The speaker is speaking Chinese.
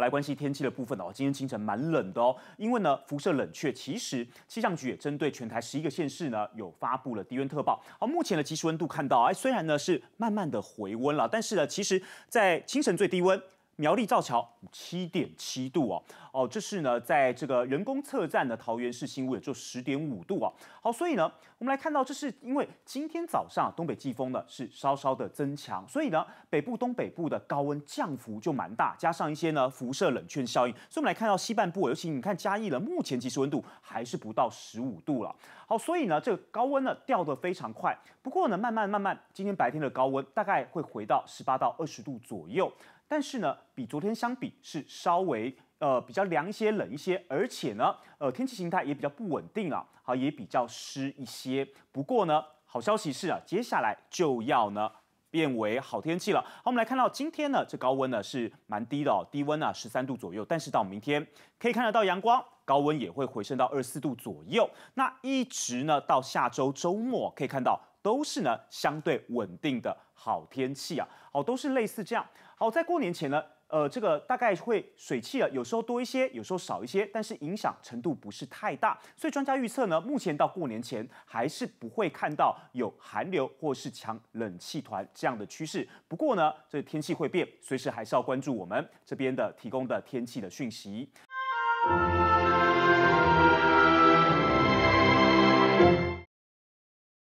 来关心天气的部分哦。今天清晨蛮冷的哦，因为呢辐射冷却，其实气象局也针对全台十一个县市呢有发布了低温特报。好，目前的即时温度看到，哎，虽然呢是慢慢的回温了，但是呢，其实，在清晨最低温。苗栗造桥七点七度哦哦，这是呢，在这个人工测站的桃园市新屋也就十点五度啊。好，所以呢，我们来看到这是因为今天早上东北季风呢是稍稍的增强，所以呢，北部东北部的高温降幅就蛮大，加上一些呢辐射冷却效应，所以我们来看到西半部，尤其你看嘉义了，目前其实温度还是不到十五度了。好，所以呢，这个高温呢掉得非常快，不过呢，慢慢慢慢，今天白天的高温大概会回到十八到二十度左右。但是呢，比昨天相比是稍微呃比较凉一些、冷一些，而且呢，呃天气形态也比较不稳定了，好也比较湿一些。不过呢，好消息是啊，接下来就要呢变为好天气了。好，我们来看到今天呢，这高温呢是蛮低的哦，低温呢十三度左右。但是到明天可以看得到阳光，高温也会回升到二十四度左右。那一直呢到下周周末可以看到。都是呢，相对稳定的好天气啊，好，都是类似这样。好，在过年前呢，呃，这个大概会水汽啊，有时候多一些，有时候少一些，但是影响程度不是太大。所以专家预测呢，目前到过年前还是不会看到有寒流或是强冷气团这样的趋势。不过呢，这天气会变，随时还是要关注我们这边的提供的天气的讯息。